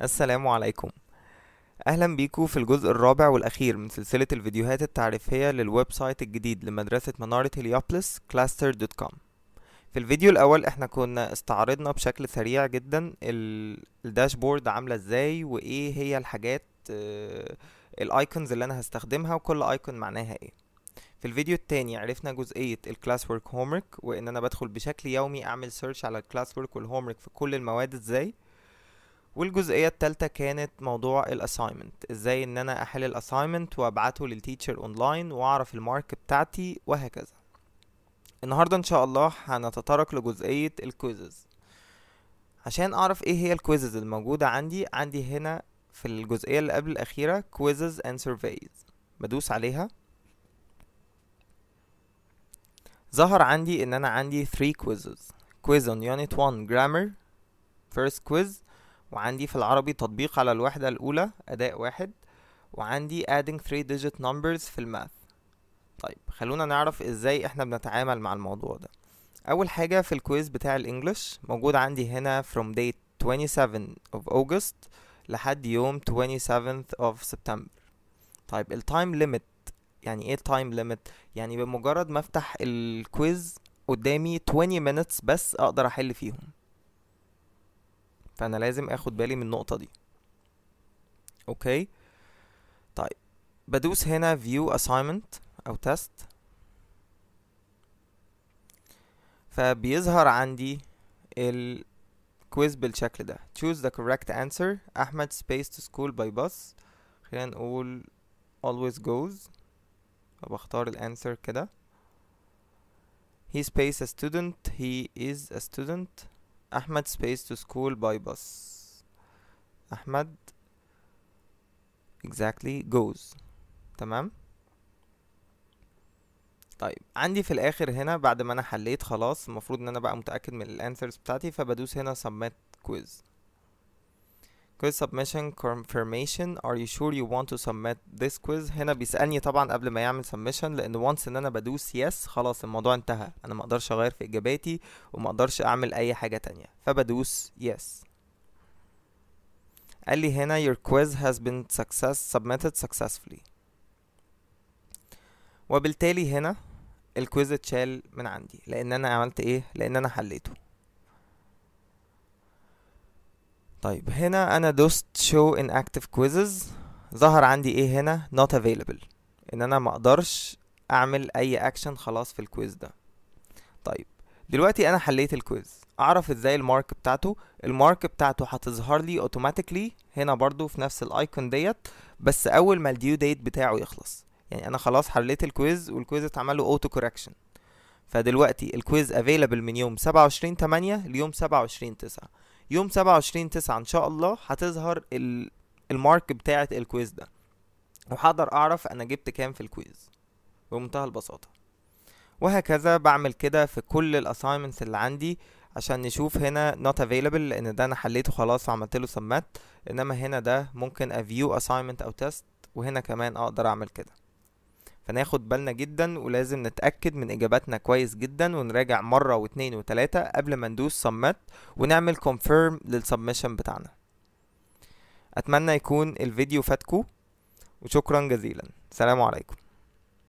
السلام عليكم اهلا بيكم في الجزء الرابع والاخير من سلسله الفيديوهات التعريفيه للويب سايت الجديد لمدرسه مناره هليوبلس cluster.com في الفيديو الاول احنا كنا استعرضنا بشكل سريع جدا الداشبورد عامله ازاي وايه هي الحاجات آه، الايكونز اللي انا هستخدمها وكل ايكون معناها ايه في الفيديو التاني عرفنا جزئية الكلاس ورك Homework وإن أنا بدخل بشكل يومي أعمل سيرش على الكلاس ورك Homework في كل المواد إزاي والجزئية التالتة كانت موضوع الاساينمنت ازاي ان انا احل الاساينمنت وابعته للتيتشر اونلاين واعرف المارك بتاعتي وهكذا النهاردة ان شاء الله هنتطرق لجزئية الكويزز عشان اعرف ايه هي الكويزز الموجودة عندي عندي هنا في الجزئية اللي قبل الاخيرة quizzes and surveys بدوس عليها ظهر عندي ان انا عندي 3 quizzes quiz on unit 1 grammar first quiz وعندي في العربي تطبيق على الوحدة الأولى أداء واحد وعندي adding three digit numbers في الماث طيب خلونا نعرف ازاي احنا بنتعامل مع الموضوع ده أول حاجة في الكويز بتاع الإنجليش موجود عندي هنا from date 27 of August لحد يوم 27 of September طيب ال time limit يعني ايه time limit يعني بمجرد ما افتح الكويز قدامي 20 minutes بس اقدر احل فيهم فانا لازم اخد بالي من النقطة دي اوكي طيب بدوس هنا view assignment او test فبيظهر عندي الكويز بالشكل ده choose the correct answer احمد space to school by bus خلينا نقول always goes فبختار الانسر كده he space a student he is a student أحمد space to school by bus أحمد exactly goes تمام طيب عندي في الاخر هنا بعد ما انا حليت خلاص المفروض ان انا بقى متاكد من الانسرز بتاعتي فبدوس هنا submit quiz quiz submission confirmation are you sure you want to submit this quiz هنا بيسالني طبعا قبل ما يعمل submission لان once ان انا بدوس yes خلاص الموضوع انتهى انا ما اقدرش اغير في اجاباتي وما اقدرش اعمل اي حاجه تانية فبدوس yes. قال لي هنا your quiz has been success submitted successfully وبالتالي هنا الكويز اتشال من عندي لان انا عملت ايه لان انا حليته طيب هنا انا دوست show inactive quizzes ظهر عندي ايه هنا not available ان انا مقدرش اعمل اي اكشن خلاص في الكويز ده طيب دلوقتي انا حليت الكويز اعرف ازاي المارك بتاعته المارك بتاعته هتظهر لي اوتوماتيكلي هنا برضو في نفس الايكون ديت بس اول ما الديو ديت بتاعه يخلص يعني انا خلاص حليت الكويز والكويز اتعمل له اوتو كوركشن فدلوقتي الكويز افيلبل من يوم 27 8 ليوم 27 9 يوم سبعة وعشرين تسعة ان شاء الله هتظهر المارك بتاعة الكويز ده وهقدر اعرف انا جبت كام في الكويز بمنتهى البساطة وهكذا بعمل كده في كل الاساينمنتس اللي عندي عشان نشوف هنا not available لان ده انا حليته خلاص وعملت له سمات انما هنا ده ممكن افيو assignment او تيست وهنا كمان اقدر اعمل كده فناخد بالنا جدا ولازم نتأكد من إجاباتنا كويس جدا ونراجع مرة واتنين وتلاتة قبل ما ندوس سمت ونعمل confirm للسبمشن بتاعنا أتمنى يكون الفيديو فاتكو وشكرا جزيلا سلام عليكم